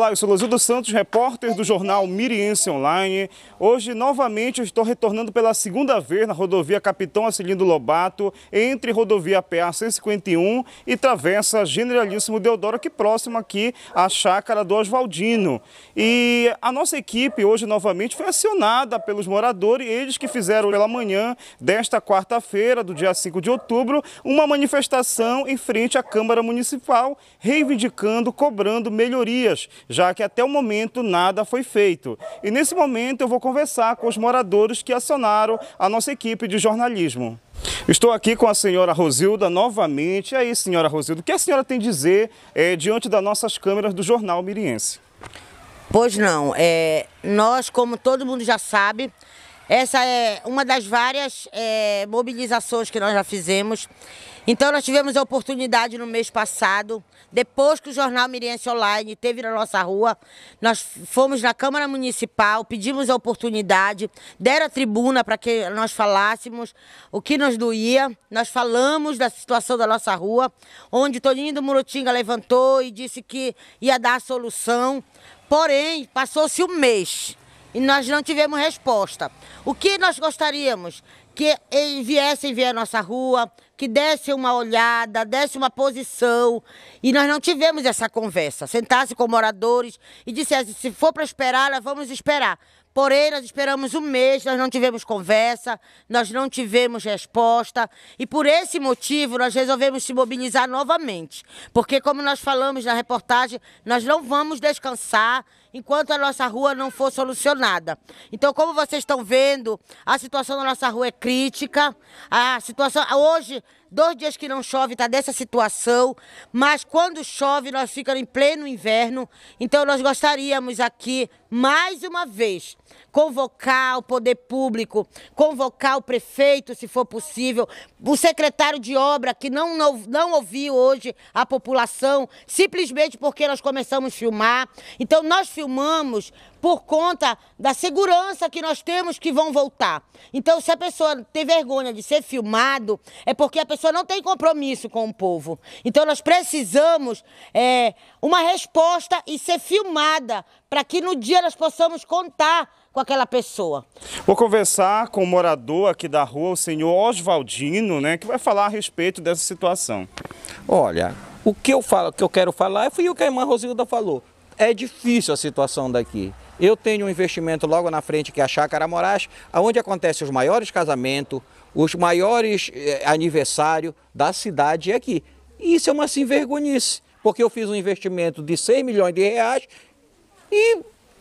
Olá, eu sou dos Santos, repórter do jornal Miriense Online. Hoje, novamente, eu estou retornando pela segunda vez na rodovia Capitão Acilindo Lobato, entre rodovia PA 151 e travessa Generalíssimo Deodoro, aqui próximo aqui à chácara do Oswaldino. E a nossa equipe hoje, novamente, foi acionada pelos moradores, eles que fizeram pela manhã desta quarta-feira, do dia 5 de outubro, uma manifestação em frente à Câmara Municipal, reivindicando, cobrando melhorias já que até o momento nada foi feito. E nesse momento eu vou conversar com os moradores que acionaram a nossa equipe de jornalismo. Estou aqui com a senhora Rosilda novamente. E aí, senhora Rosilda, o que a senhora tem a dizer é, diante das nossas câmeras do Jornal Miriense? Pois não. É, nós, como todo mundo já sabe, essa é uma das várias é, mobilizações que nós já fizemos então nós tivemos a oportunidade no mês passado, depois que o jornal Miriense Online teve na nossa rua, nós fomos na Câmara Municipal, pedimos a oportunidade, deram a tribuna para que nós falássemos o que nos doía. Nós falamos da situação da nossa rua, onde Toninho do Murutinga levantou e disse que ia dar a solução. Porém, passou-se um mês e nós não tivemos resposta. O que nós gostaríamos? que viessem ver a nossa rua, que desse uma olhada, desse uma posição. E nós não tivemos essa conversa. Sentasse com moradores e dissesse: se for para esperar, nós vamos esperar. Porém, nós esperamos um mês, nós não tivemos conversa, nós não tivemos resposta. E por esse motivo, nós resolvemos se mobilizar novamente. Porque, como nós falamos na reportagem, nós não vamos descansar enquanto a nossa rua não for solucionada. Então, como vocês estão vendo, a situação da nossa rua é crítica. A situação hoje Dois dias que não chove, está dessa situação, mas quando chove nós ficamos em pleno inverno. Então nós gostaríamos aqui, mais uma vez, convocar o poder público, convocar o prefeito, se for possível, o secretário de obra, que não, não, não ouviu hoje a população, simplesmente porque nós começamos a filmar. Então, nós filmamos por conta da segurança que nós temos que vão voltar. Então, se a pessoa tem vergonha de ser filmado, é porque a pessoa não tem compromisso com o povo. Então, nós precisamos é, uma resposta e ser filmada para que no dia nós possamos contar com aquela pessoa. Vou conversar com o morador aqui da rua, o senhor Oswaldino, né, que vai falar a respeito dessa situação. Olha, o que eu falo, que eu quero falar, foi o que a irmã Rosilda falou. É difícil a situação daqui. Eu tenho um investimento logo na frente, que é a Chácara Moraes, onde acontecem os maiores casamentos, os maiores eh, aniversários da cidade aqui. E isso é uma sinvergonhice, porque eu fiz um investimento de 100 milhões de reais e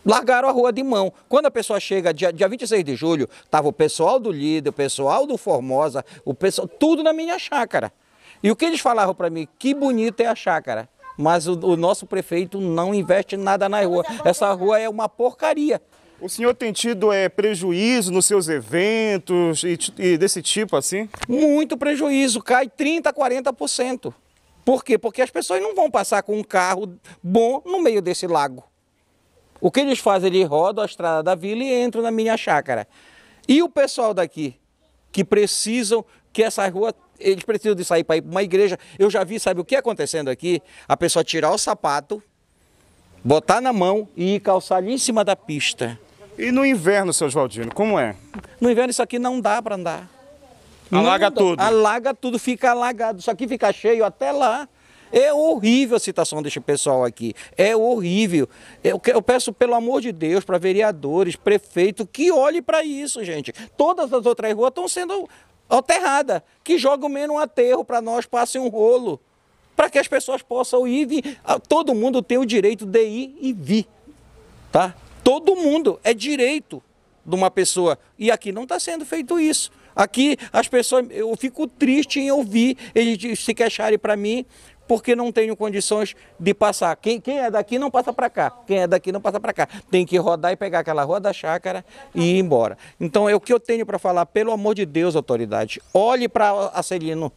largaram a rua de mão. Quando a pessoa chega, dia, dia 26 de julho, estava o pessoal do Líder, o pessoal do Formosa, o pessoal, tudo na minha chácara. E o que eles falavam para mim? Que bonita é a chácara. Mas o, o nosso prefeito não investe nada na rua. Essa rua é uma porcaria. O senhor tem tido é, prejuízo nos seus eventos e, e, desse tipo assim? Muito prejuízo, cai 30%, 40%. Por quê? Porque as pessoas não vão passar com um carro bom no meio desse lago. O que eles fazem? Eles rodam a estrada da vila e entram na minha chácara. E o pessoal daqui, que precisam que essa rua eles precisam de sair para ir para uma igreja. Eu já vi, sabe o que acontecendo aqui? A pessoa tirar o sapato, botar na mão e ir calçar ali em cima da pista. E no inverno, seu Oswaldino, como é? No inverno isso aqui não dá para andar. Alaga não, tudo. Alaga tudo, fica alagado. Isso aqui fica cheio até lá. É horrível a situação deste pessoal aqui. É horrível. Eu, eu peço, pelo amor de Deus, para vereadores, prefeito, que olhe para isso, gente. Todas as outras ruas estão sendo alterradas. Que jogam menos um aterro para nós, passem um rolo. Para que as pessoas possam ir e vir. Ah, todo mundo tem o direito de ir e vir. Tá? Todo mundo. É direito de uma pessoa. E aqui não está sendo feito isso. Aqui as pessoas, eu fico triste em ouvir eles se queixarem para mim porque não tenho condições de passar. Quem, quem é daqui não passa para cá, quem é daqui não passa para cá. Tem que rodar e pegar aquela rua da chácara e ir embora. Então é o que eu tenho para falar, pelo amor de Deus, autoridade, olhe para a Celino.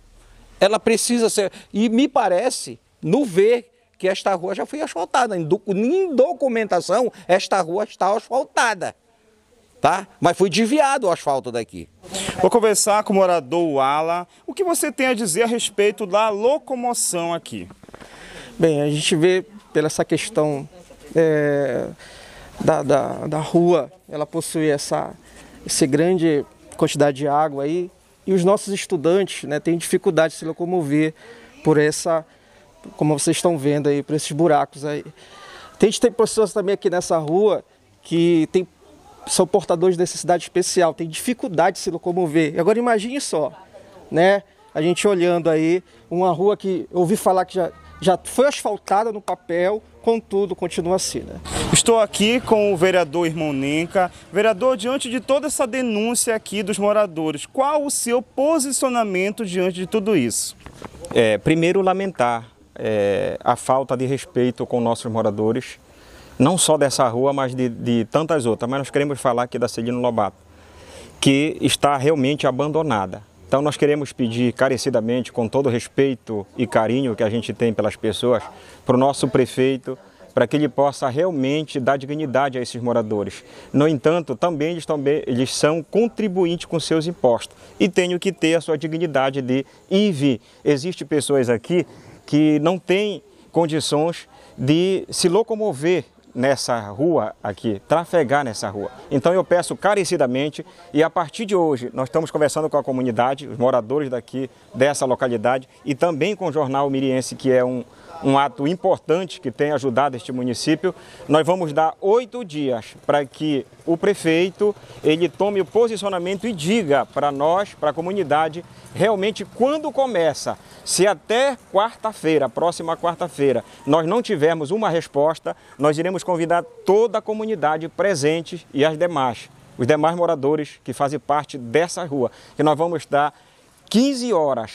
Ela precisa ser, e me parece, no ver que esta rua já foi asfaltada. Em documentação, esta rua está asfaltada. Tá? Mas foi desviado o asfalto daqui. Vou conversar com o morador Ala. O que você tem a dizer a respeito da locomoção aqui? Bem, a gente vê pela essa questão é, da, da, da rua, ela possui essa, essa grande quantidade de água aí, e os nossos estudantes né, têm dificuldade de se locomover por essa, como vocês estão vendo aí, por esses buracos aí. Tem, gente tem pessoas também aqui nessa rua que tem são portadores de necessidade especial, têm dificuldade de se locomover. Agora imagine só, né? A gente olhando aí uma rua que eu ouvi falar que já, já foi asfaltada no papel, contudo continua assim, né? Estou aqui com o vereador Irmão Nenca. Vereador, diante de toda essa denúncia aqui dos moradores, qual o seu posicionamento diante de tudo isso? É, primeiro, lamentar é, a falta de respeito com nossos moradores não só dessa rua, mas de, de tantas outras. Mas nós queremos falar aqui da Celino Lobato, que está realmente abandonada. Então nós queremos pedir carecidamente, com todo o respeito e carinho que a gente tem pelas pessoas, para o nosso prefeito, para que ele possa realmente dar dignidade a esses moradores. No entanto, também eles, também eles são contribuintes com seus impostos e têm que ter a sua dignidade de ir Existem pessoas aqui que não têm condições de se locomover nessa rua aqui, trafegar nessa rua. Então eu peço carecidamente e a partir de hoje nós estamos conversando com a comunidade, os moradores daqui dessa localidade e também com o jornal Miriense, que é um, um ato importante que tem ajudado este município. Nós vamos dar oito dias para que o prefeito ele tome o posicionamento e diga para nós, para a comunidade, realmente quando começa. Se até quarta-feira, próxima quarta-feira, nós não tivermos uma resposta, nós iremos convidar toda a comunidade presente e as demais, os demais moradores que fazem parte dessa rua, que nós vamos dar 15 horas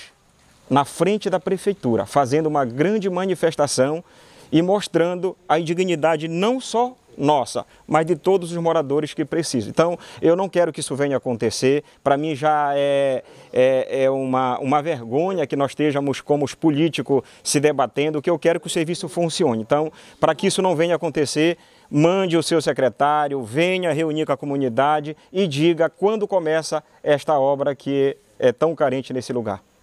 na frente da prefeitura, fazendo uma grande manifestação e mostrando a indignidade não só nossa, mas de todos os moradores que precisam. Então, eu não quero que isso venha a acontecer. Para mim, já é, é, é, uma, uma vergonha que nós estejamos, como os políticos, se debatendo. O que eu quero que o serviço funcione. Então, para que isso não venha a acontecer, mande o seu secretário, venha reunir com a comunidade e diga quando começa esta obra que é tão carente nesse lugar.